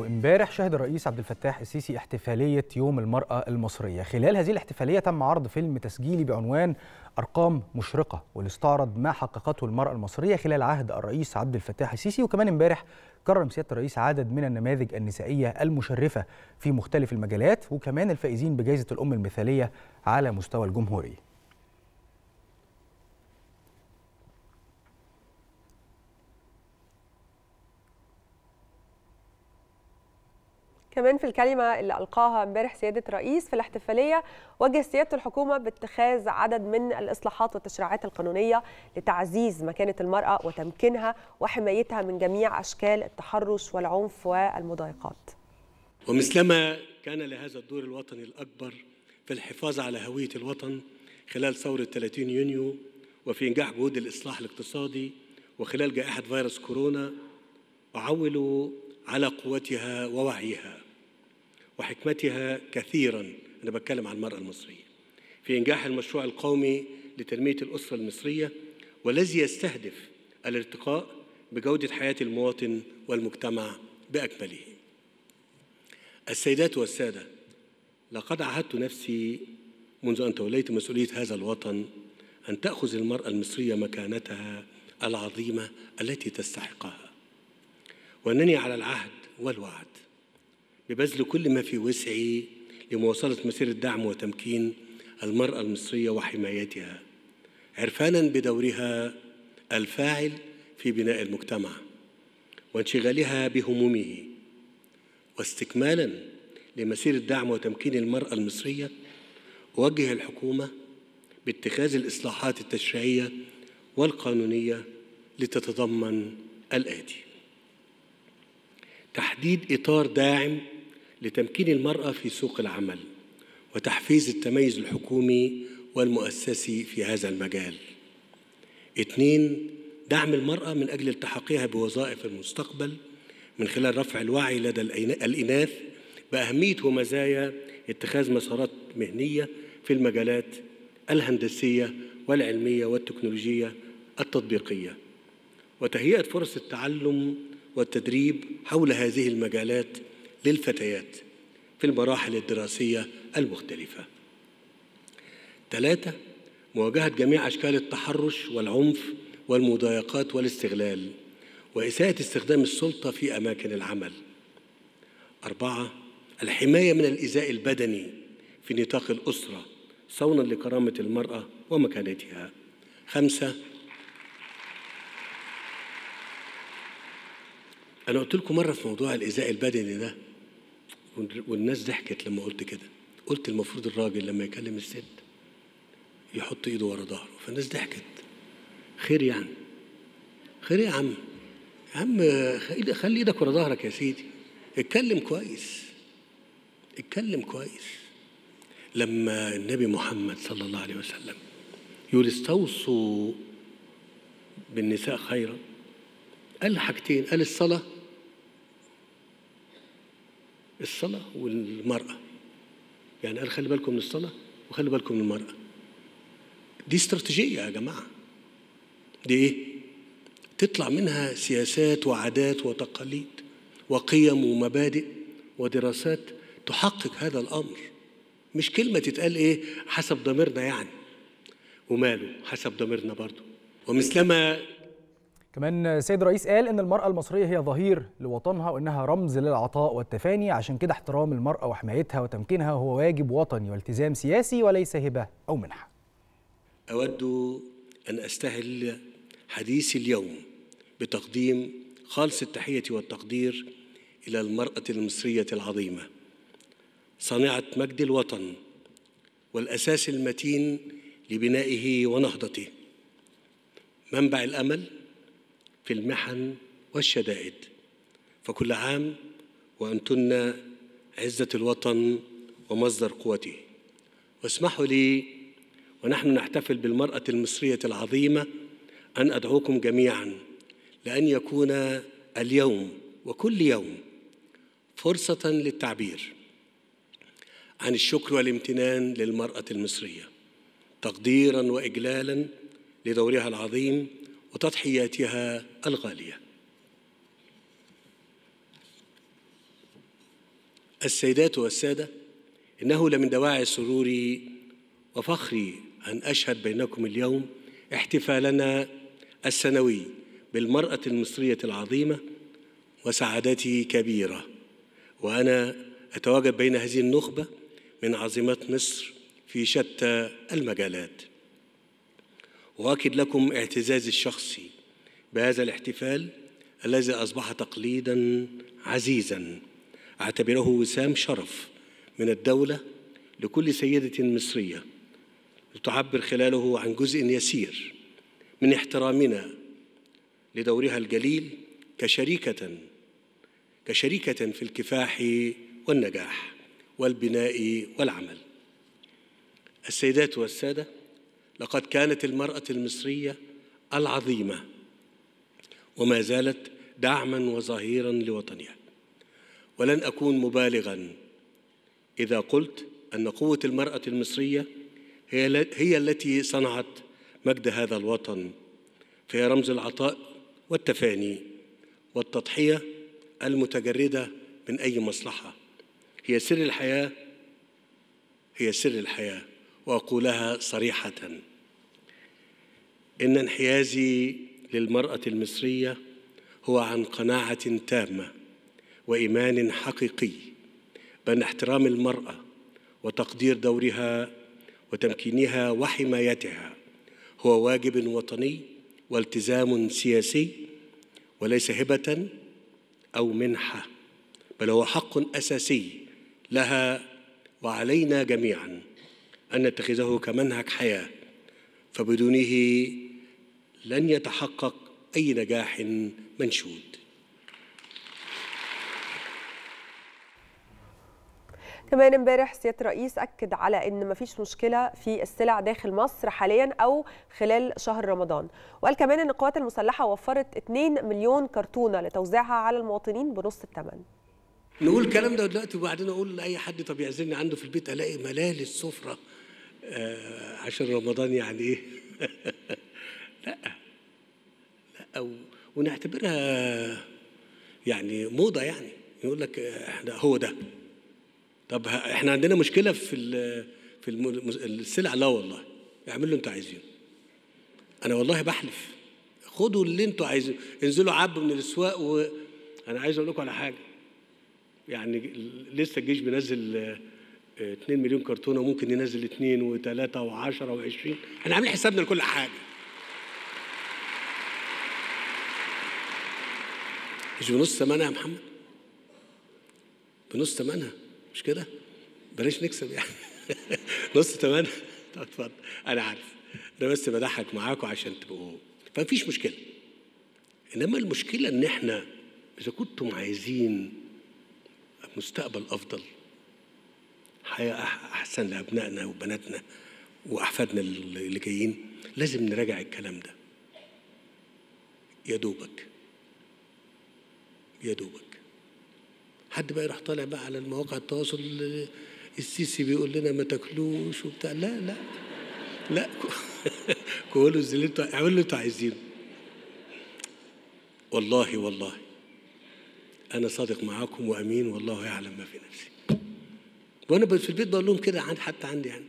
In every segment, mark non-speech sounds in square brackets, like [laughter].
امبارح شهد الرئيس عبد الفتاح السيسي احتفالية يوم المرأة المصرية خلال هذه الاحتفالية تم عرض فيلم تسجيلي بعنوان أرقام مشرقة واللي استعرض ما حققته المرأة المصرية خلال عهد الرئيس عبد الفتاح السيسي وكمان امبارح كرم سيادة الرئيس عدد من النماذج النسائية المشرفة في مختلف المجالات وكمان الفائزين بجائزة الأم المثالية على مستوى الجمهورية كمان في الكلمة اللي ألقاها امبارح سيادة رئيس في الاحتفالية وجه سيادة الحكومة باتخاذ عدد من الإصلاحات والتشريعات القانونية لتعزيز مكانة المرأة وتمكينها وحمايتها من جميع أشكال التحرش والعنف والمضايقات ومثلما كان لهذا الدور الوطني الأكبر في الحفاظ على هوية الوطن خلال ثورة 30 يونيو وفي إنجاح جهود الإصلاح الاقتصادي وخلال جائحة فيروس كورونا أعول على قوتها ووعيها وحكمتها كثيرا أنا بتكلم عن المرأة المصرية في إنجاح المشروع القومي لتنمية الأسرة المصرية والذي يستهدف الارتقاء بجودة حياة المواطن والمجتمع بأكمله السيدات والسادة لقد عهدت نفسي منذ أن توليت مسؤولية هذا الوطن أن تأخذ المرأة المصرية مكانتها العظيمة التي تستحقها وأنني على العهد والوعد ببذل كل ما في وسعي لمواصلة مسيرة دعم وتمكين المرأة المصرية وحمايتها عرفانا بدورها الفاعل في بناء المجتمع وانشغالها بهمومه واستكمالا لمسيرة دعم وتمكين المرأة المصرية أوجه الحكومة باتخاذ الإصلاحات التشريعية والقانونية لتتضمن الآتي تحديد إطار داعم لتمكين المرأة في سوق العمل وتحفيز التميز الحكومي والمؤسسي في هذا المجال اثنين دعم المرأة من أجل التحاقها بوظائف المستقبل من خلال رفع الوعي لدى الإناث بأهمية ومزايا اتخاذ مسارات مهنية في المجالات الهندسية والعلمية والتكنولوجية التطبيقية وتهيئة فرص التعلم والتدريب حول هذه المجالات للفتيات في المراحل الدراسية المختلفة ثلاثة مواجهة جميع أشكال التحرش والعنف والمضايقات والاستغلال وإساءة استخدام السلطة في أماكن العمل أربعة الحماية من الإيذاء البدني في نطاق الأسرة صونا لكرامة المرأة ومكانتها خمسة أنا قلت لكم مرة في موضوع الإيذاء البدني ده والناس ضحكت لما قلت كده قلت المفروض الراجل لما يكلم الست يحط ايده ورا ظهره فالناس ضحكت خير يعني خير يا عم يا عم خلي ايدك ورا ظهرك يا سيدي اتكلم كويس اتكلم كويس لما النبي محمد صلى الله عليه وسلم يقول استوصوا بالنساء خيرا قال حاجتين قال الصلاه الصلاة والمرأة يعني قال خلي بالكم من الصلاة وخلي بالكم من المرأة دي استراتيجية يا جماعة دي إيه؟ تطلع منها سياسات وعادات وتقاليد وقيم ومبادئ ودراسات تحقق هذا الأمر مش كلمة تتقال إيه حسب ضميرنا يعني وماله حسب ضميرنا برضه ومثلما كمان السيد الرئيس قال ان المراه المصريه هي ظهير لوطنها وانها رمز للعطاء والتفاني عشان كده احترام المراه وحمايتها وتمكينها هو واجب وطني والتزام سياسي وليس هبه او منحه. اود ان استهل حديث اليوم بتقديم خالص التحيه والتقدير الى المراه المصريه العظيمه صانعه مجد الوطن والاساس المتين لبنائه ونهضته منبع الامل في المحن والشدائد فكل عام وأنتن عزة الوطن ومصدر قوته واسمحوا لي ونحن نحتفل بالمرأة المصرية العظيمة أن أدعوكم جميعا لأن يكون اليوم وكل يوم فرصة للتعبير عن الشكر والامتنان للمرأة المصرية تقديرا وإجلالا لدورها العظيم وتضحياتها الغالية السيدات والسادة إنه لمن دواعي سروري وفخري أن أشهد بينكم اليوم احتفالنا السنوي بالمرأة المصرية العظيمة وسعادتي كبيرة وأنا أتواجد بين هذه النخبة من عظيمات مصر في شتى المجالات واؤكد لكم اعتزازي الشخصي بهذا الاحتفال الذي اصبح تقليدا عزيزا اعتبره وسام شرف من الدوله لكل سيده مصريه لتعبر خلاله عن جزء يسير من احترامنا لدورها الجليل كشريكه كشريكه في الكفاح والنجاح والبناء والعمل السيدات والساده لقد كانت المرأة المصرية العظيمة وما زالت دعما وظهيرا لوطنها ولن أكون مبالغا إذا قلت أن قوة المرأة المصرية هي, هي التي صنعت مجد هذا الوطن فهي رمز العطاء والتفاني والتضحية المتجردة من أي مصلحة هي سر الحياة هي سر الحياه واقولها صريحه ان انحيازي للمراه المصريه هو عن قناعه تامه وايمان حقيقي بان احترام المراه وتقدير دورها وتمكينها وحمايتها هو واجب وطني والتزام سياسي وليس هبه او منحه بل هو حق اساسي لها وعلينا جميعا أن نتخذه كمنهج حياة فبدونه لن يتحقق أي نجاح منشود كمان امبارح سياده الرئيس اكد على ان مفيش مشكله في السلع داخل مصر حاليا او خلال شهر رمضان وقال كمان ان القوات المسلحه وفرت 2 مليون كرتونه لتوزيعها على المواطنين بنص الثمن نقول الكلام ده دلوقتي وبعدين اقول لاي حد طب يعزلني عنده في البيت الاقي ملال السفره آه، عشان رمضان يعني ايه [laughs] لا لا ونعتبرها يعني موضه يعني يقول لك احنا هو ده طب احنا عندنا مشكله في في السلع لا والله اعملوا اللي انتوا عايزينه انا والله بحلف خدوا اللي انتوا عايزينه انزلوا عبوا من الاسواق وانا عايز اقول لكم على حاجه يعني لسه الجيش بينزل 2 مليون كرتونه ممكن ننزل 2 و3 و10 و20 احنا عاملين حسابنا لكل حاجه مش بنص ثمنها يا محمد بنص ثمنها مش كده بلاش نكسب يعني [laughs] نص ثمنها طب اتفضل انا عارف انا بس بضحك معاكم عشان تبقوا فمفيش مشكله انما المشكله ان احنا اذا كنتم عايزين مستقبل افضل حياة أحسن لأبنائنا وبناتنا وأحفادنا اللي جايين لازم نراجع الكلام ده يا دوبك يا دوبك حد بقى يروح طالع بقى على المواقع التواصل السيسي بيقول لنا ما تاكلوش وبتاع لا لا لا [laughs] كلوا اللي انتوا اعملوا اللي انتوا عايزينه والله والله انا صادق معاكم وامين والله يعلم ما في نفسي وانا في البيت بقول لهم كده عن حتى عندي يعني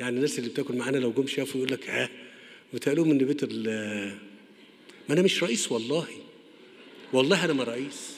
يعني الناس اللي بتاكل معانا لو جم شافوا يقول لك ها آه. وتقالوا من بيت ما انا مش رئيس والله والله انا ما رئيس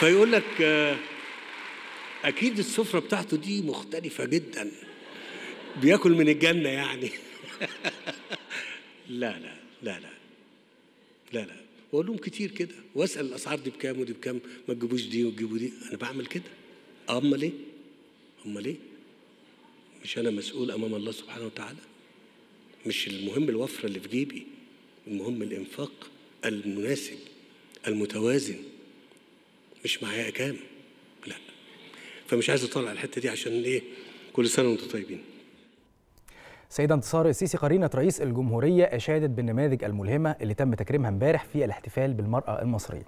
فيقول لك آه، اكيد السفره بتاعته دي مختلفه جدا بياكل من الجنه يعني [laughs] لا لا لا لا لا لا واقول لهم كتير كده واسال الاسعار دي بكام ودي بكام ما تجيبوش دي وتجيبوا دي انا بعمل كده آه، امال ايه امال ايه مش انا مسؤول امام الله سبحانه وتعالى مش المهم الوفره اللي في جيبي المهم الانفاق المناسب المتوازن مش معايا كام لا فمش عايز اطلع الحته دي عشان ايه كل سنه وانتم طيبين سيد انتصار السيسي قرينة رئيس الجمهورية أشادت بالنماذج الملهمة اللي تم تكريمها امبارح في الاحتفال بالمرأة المصرية.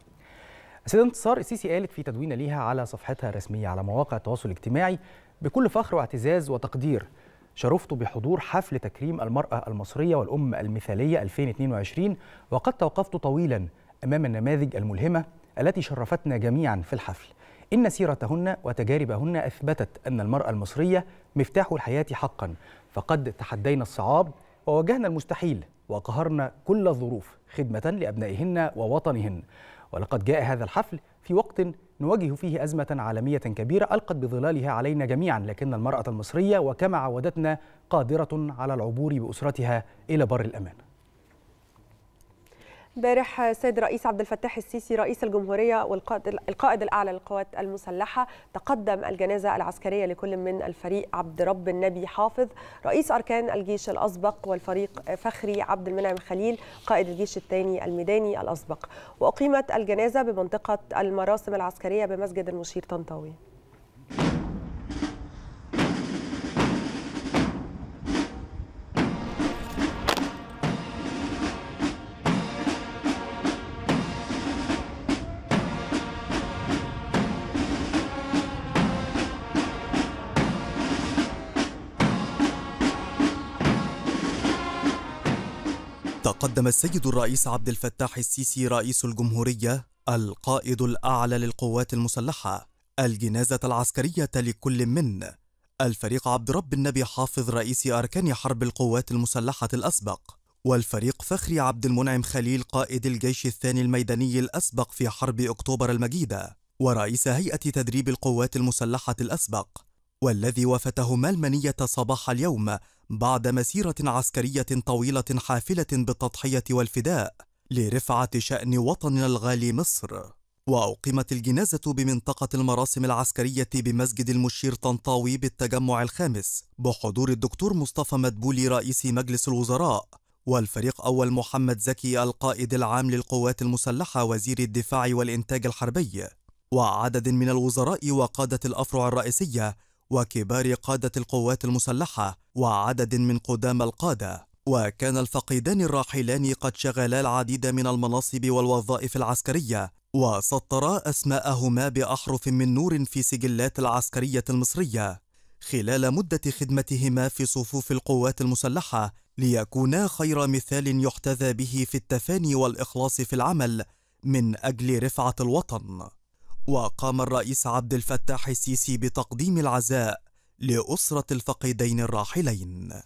السيدة انتصار السيسي قالت في تدوينة ليها على صفحتها الرسمية على مواقع التواصل الاجتماعي بكل فخر واعتزاز وتقدير شرفت بحضور حفل تكريم المرأة المصرية والأم المثالية 2022 وقد توقفت طويلا أمام النماذج الملهمة التي شرفتنا جميعا في الحفل. إن سيرتهن وتجاربهن أثبتت أن المرأة المصرية مفتاح الحياة حقا فقد تحدينا الصعاب وواجهنا المستحيل وقهرنا كل الظروف خدمة لأبنائهن ووطنهن ولقد جاء هذا الحفل في وقت نواجه فيه أزمة عالمية كبيرة ألقت بظلالها علينا جميعا لكن المرأة المصرية وكما عودتنا قادرة على العبور بأسرتها إلى بر الأمان امبارح سيد الرئيس عبد الفتاح السيسي رئيس الجمهوريه والقائد الاعلى للقوات المسلحه تقدم الجنازه العسكريه لكل من الفريق عبد رب النبي حافظ رئيس اركان الجيش الاسبق والفريق فخري عبد المنعم خليل قائد الجيش الثاني الميداني الاسبق واقيمت الجنازه بمنطقه المراسم العسكريه بمسجد المشير طنطاوي تقدم السيد الرئيس عبد الفتاح السيسي رئيس الجمهورية القائد الأعلى للقوات المسلحة الجنازة العسكرية لكل من الفريق عبد رب النبي حافظ رئيس أركان حرب القوات المسلحة الأسبق والفريق فخري عبد المنعم خليل قائد الجيش الثاني الميداني الأسبق في حرب أكتوبر المجيدة ورئيس هيئة تدريب القوات المسلحة الأسبق والذي وافتهما المنية صباح اليوم بعد مسيرة عسكرية طويلة حافلة بالتضحية والفداء لرفعة شأن وطننا الغالي مصر. وأقيمت الجنازة بمنطقة المراسم العسكرية بمسجد المشير طنطاوي بالتجمع الخامس بحضور الدكتور مصطفى مدبولي رئيس مجلس الوزراء والفريق أول محمد زكي القائد العام للقوات المسلحة وزير الدفاع والإنتاج الحربي وعدد من الوزراء وقادة الأفرع الرئيسية وكبار قادة القوات المسلحة وعدد من قدامى القادة وكان الفقيدان الراحلان قد شغلا العديد من المناصب والوظائف العسكرية وسطرا أسماءهما بأحرف من نور في سجلات العسكرية المصرية خلال مدة خدمتهما في صفوف القوات المسلحة ليكونا خير مثال يحتذى به في التفاني والإخلاص في العمل من أجل رفعة الوطن وقام الرئيس عبد الفتاح السيسي بتقديم العزاء لأسرة الفقيدين الراحلين